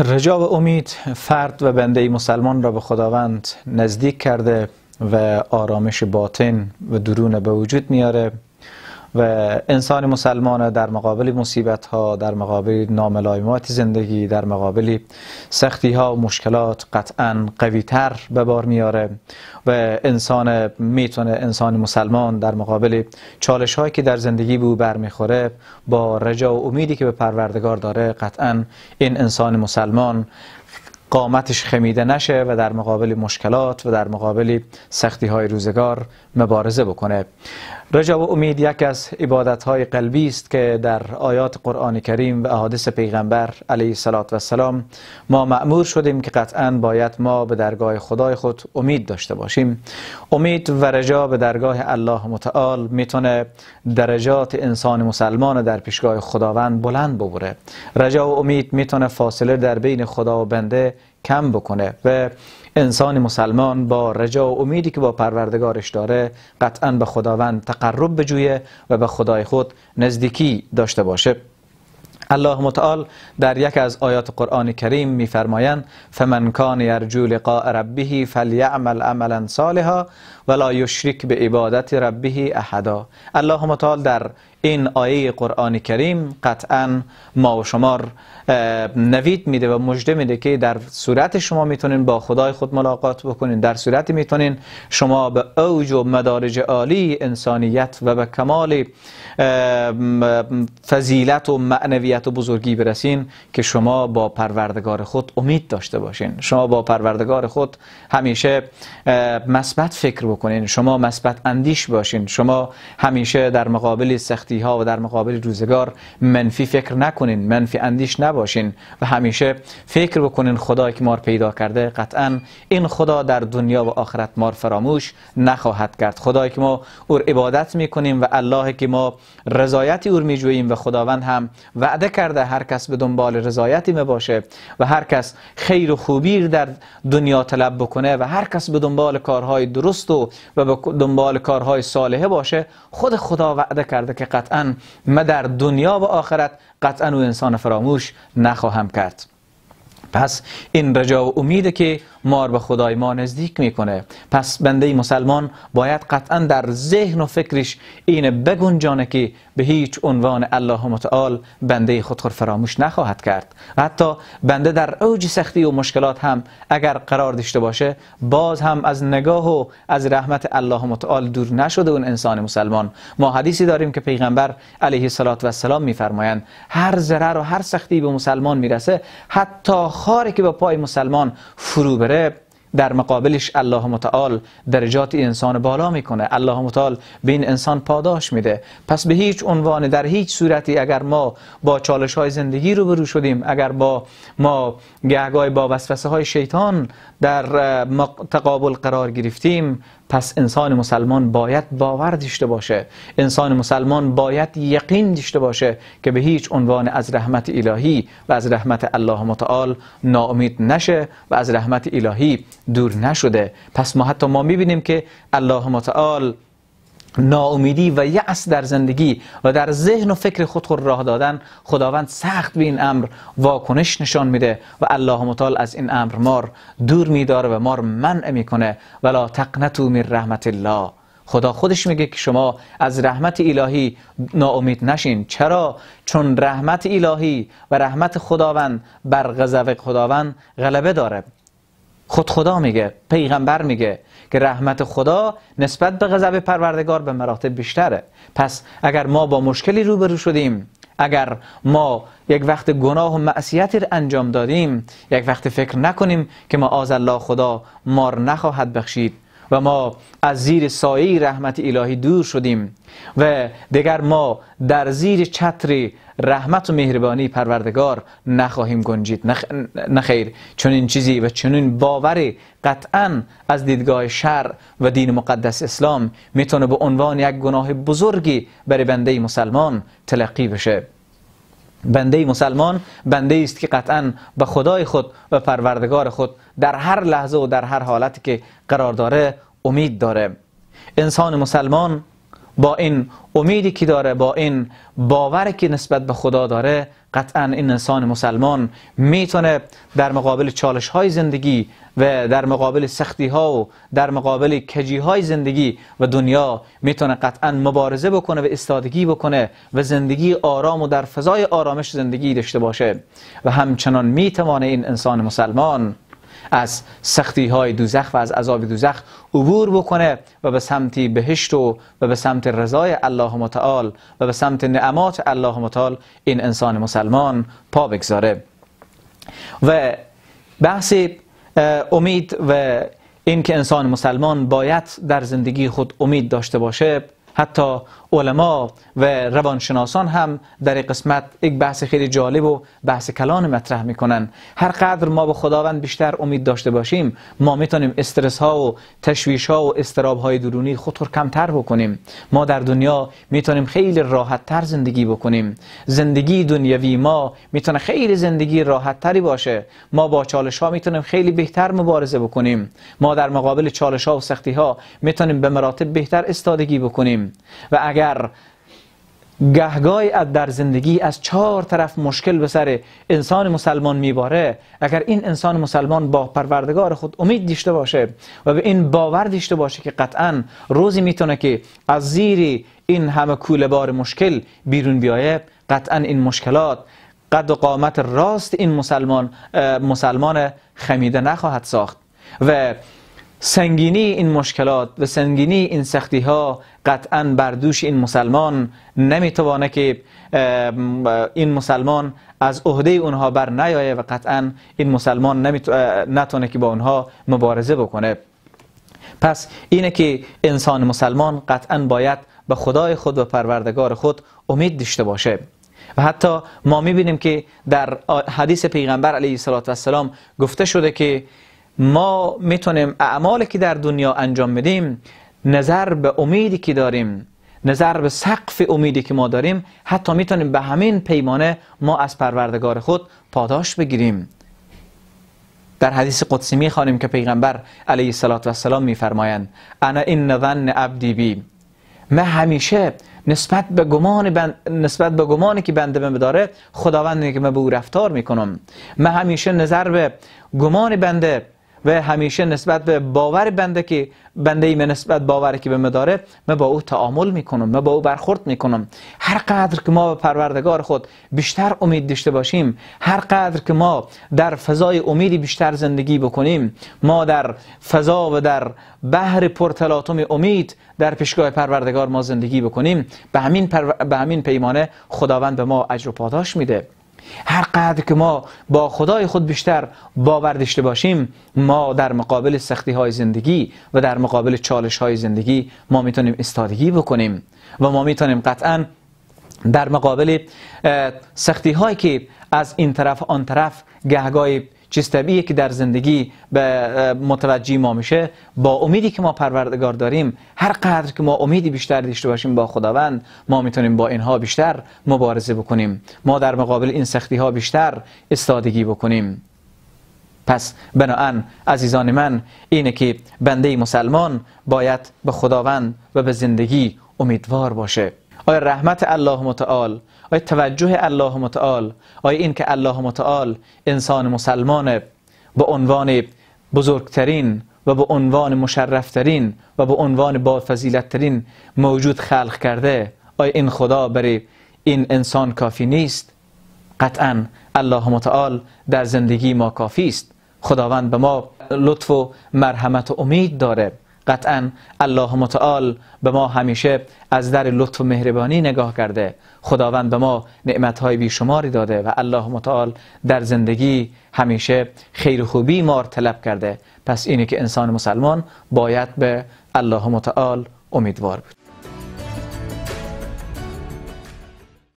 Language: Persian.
رجا و امید فرد و بنده مسلمان را به خداوند نزدیک کرده و آرامش باطن و درون به وجود میاره و انسان مسلمان در مقابل مصیبت ها در مقابل ناملایمات زندگی در مقابل سختی ها و مشکلات قطعا قوی تر به بار میاره و انسان میتونه انسان مسلمان در مقابل چالش هایی که در زندگی به او برمیخوره با رجا و امیدی که به پروردگار داره قطعا این انسان مسلمان قامتش خمیده نشه و در مقابل مشکلات و در مقابل سختی های روزگار مبارزه بکنه رجا و امید یک از عبادت های قلبی است که در آیات قرآن کریم و احادث پیغمبر علیه صلات و سلام ما معمور شدیم که قطعا باید ما به درگاه خدای خود امید داشته باشیم امید و رجا به درگاه الله متعال میتونه درجات انسان مسلمان در پیشگاه خداوند بلند ببره رجا و امید میتونه فاصله در بین خدا و بنده کم بکنه و انسان مسلمان با رجا و امیدی که با پروردگارش داره قطعا به خداوند تقرب بجویه و به خدای خود نزدیکی داشته باشه الله متعال در یک از آیات قرآن کریم میفرمایند فمن کان یرجو لقاء ربه فلیعمل عملا صالحا ولا یشرک به عبادت ربه احدا الله متعال در این آیه قرآن کریم قطعا ما و شما نوید میده و مژده میده که در صورت شما میتونین با خدای خود ملاقات بکنین در صورتی میتونین شما به اوج و مدارج عالی انسانیت و به کمال فضیلت و معنویت و بزرگی برسین که شما با پروردگار خود امید داشته باشین شما با پروردگار خود همیشه مثبت فکر بکنین شما مثبت اندیش باشین شما همیشه در مقابل سخت سختی و در مقابل روزگار منفی فکر نکنین منفی اندیش نباشین و همیشه فکر بکنین خدایی که ما پیدا کرده قطعا این خدا در دنیا و آخرت ما فراموش نخواهد کرد خدایی که ما او عبادت میکنیم و الله که ما رضایت او میجوییم و خداوند هم وعده کرده هر کس به دنبال رضایتی می باشه و هر کس خیر و خوبی در دنیا طلب بکنه و هر کس به دنبال کارهای درست و, و به دنبال کارهای صالحه باشه خود خدا وعده کرده که قطعا من در دنیا و آخرت قطعا او انسان فراموش نخواهم کرد پس این رجا و امیده که ما به خدای ما نزدیک میکنه پس بنده مسلمان باید قطعا در ذهن و فکرش این بگنجانه که به هیچ عنوان الله متعال بنده خود فراموش نخواهد کرد و حتی بنده در اوج سختی و مشکلات هم اگر قرار داشته باشه باز هم از نگاه و از رحمت الله متعال دور نشده اون انسان مسلمان ما حدیثی داریم که پیغمبر علیه السلام و السلام میفرمایند هر ذره و هر سختی به مسلمان میرسه حتی خاری که به پای مسلمان فرو بره در مقابلش الله متعال درجات انسان بالا میکنه الله متعال به این انسان پاداش میده پس به هیچ عنوان در هیچ صورتی اگر ما با چالش های زندگی روبرو شدیم اگر با ما گهگاه با وسوسه های شیطان در تقابل قرار گرفتیم پس انسان مسلمان باید باور داشته باشه انسان مسلمان باید یقین داشته باشه که به هیچ عنوان از رحمت الهی و از رحمت الله متعال ناامید نشه و از رحمت الهی دور نشده پس ما حتی ما میبینیم که الله متعال ناامیدی و یأس در زندگی و در ذهن و فکر خود خود راه دادن خداوند سخت به این امر واکنش نشان میده و الله متعال از این امر مار دور میداره و مار منع میکنه ولا تقنتو من رحمت الله خدا خودش میگه که شما از رحمت الهی ناامید نشین چرا چون رحمت الهی و رحمت خداوند بر غضب خداوند غلبه داره خود خدا میگه پیغمبر میگه که رحمت خدا نسبت به غضب پروردگار به مراتب بیشتره پس اگر ما با مشکلی روبرو شدیم اگر ما یک وقت گناه و معصیتی را انجام دادیم یک وقت فکر نکنیم که ما آز الله خدا مار نخواهد بخشید و ما از زیر سایه رحمت الهی دور شدیم و دیگر ما در زیر چتر رحمت و مهربانی پروردگار نخواهیم گنجید نخیر چون این چیزی و این باوری قطعا از دیدگاه شر و دین مقدس اسلام میتونه به عنوان یک گناه بزرگی برای بنده مسلمان تلقی بشه بنده مسلمان بنده است که قطعا به خدای خود و پروردگار خود در هر لحظه و در هر حالتی که قرار داره امید داره انسان مسلمان با این امیدی که داره با این باوری که نسبت به خدا داره قطعا این انسان مسلمان میتونه در مقابل چالش های زندگی و در مقابل سختی ها و در مقابل کجی های زندگی و دنیا میتونه قطعا مبارزه بکنه و استادگی بکنه و زندگی آرام و در فضای آرامش زندگی داشته باشه و همچنان میتوانه این انسان مسلمان از سختی های دوزخ و از عذاب دوزخ عبور بکنه و به سمت بهشت و و به سمت رضای الله متعال و به سمت نعمات الله متعال این انسان مسلمان پا بگذاره و بحث امید و اینکه انسان مسلمان باید در زندگی خود امید داشته باشه حتی علما و روانشناسان هم در این قسمت یک بحث خیلی جالب و بحث کلان مطرح میکنن هر قدر ما به خداوند بیشتر امید داشته باشیم ما میتونیم استرس ها و تشویش ها و استراب های درونی خود رو کمتر بکنیم ما در دنیا میتونیم خیلی راحت تر زندگی بکنیم زندگی دنیوی ما میتونه خیلی زندگی راحت تری باشه ما با چالش ها میتونیم خیلی بهتر مبارزه بکنیم ما در مقابل چالش ها و سختی ها میتونیم به مراتب بهتر استادگی بکنیم و اگر گهگاهی در زندگی از چهار طرف مشکل به سر انسان مسلمان میباره اگر این انسان مسلمان با پروردگار خود امید داشته باشه و به این باور داشته باشه که قطعا روزی میتونه که از زیر این همه کوله بار مشکل بیرون بیایه قطعا این مشکلات قد و قامت راست این مسلمان مسلمان خمیده نخواهد ساخت و سنگینی این مشکلات و سنگینی این سختی ها قطعا بر دوش این مسلمان نمیتوانه که این مسلمان از عهده اونها بر نیایه و قطعا این مسلمان نتونه که با اونها مبارزه بکنه پس اینه که انسان مسلمان قطعا باید به خدای خود و پروردگار خود امید داشته باشه و حتی ما میبینیم که در حدیث پیغمبر علیه السلام گفته شده که ما میتونیم اعمالی که در دنیا انجام میدیم نظر به امیدی که داریم نظر به سقف امیدی که ما داریم حتی میتونیم به همین پیمانه ما از پروردگار خود پاداش بگیریم در حدیث قدسی می که پیغمبر علیه السلام و السلام میفرمایند انا این ظن عبدی بی من همیشه نسبت به گمان نسبت به گمانی که بنده من داره خداوند که من به او رفتار میکنم من همیشه نظر به گمان بنده و همیشه نسبت به باور بنده که بنده ای نسبت باوری که به مداره داره من با او تعامل میکنم من با او برخورد میکنم هر قدر که ما به پروردگار خود بیشتر امید داشته باشیم هر قدر که ما در فضای امیدی بیشتر زندگی بکنیم ما در فضا و در بحر پرتلاطم امید در پیشگاه پروردگار ما زندگی بکنیم به همین, به همین پیمانه خداوند به ما اجر و پاداش میده هر قدر که ما با خدای خود بیشتر باور داشته باشیم ما در مقابل سختی های زندگی و در مقابل چالش های زندگی ما میتونیم استادگی بکنیم و ما میتونیم قطعا در مقابل سختی هایی که از این طرف آن طرف گهگاهی چیز طبیعی که در زندگی به متوجه ما میشه با امیدی که ما پروردگار داریم هر قدر که ما امیدی بیشتر داشته باشیم با خداوند ما میتونیم با اینها بیشتر مبارزه بکنیم ما در مقابل این سختی ها بیشتر استادگی بکنیم پس بناهن عزیزان من اینه که بنده مسلمان باید به خداوند و به زندگی امیدوار باشه آیا رحمت الله متعال آیا توجه الله متعال آیا این که الله متعال انسان مسلمان به عنوان بزرگترین و به عنوان مشرفترین و به عنوان بافضیلتترین موجود خلق کرده آیا این خدا برای این انسان کافی نیست قطعا الله متعال در زندگی ما کافی است خداوند به ما لطف و مرحمت و امید داره قطعا الله متعال به ما همیشه از در لطف و مهربانی نگاه کرده خداوند به ما های بیشماری داده و الله متعال در زندگی همیشه خیر خوبی ما طلب کرده پس اینه که انسان مسلمان باید به الله متعال امیدوار بود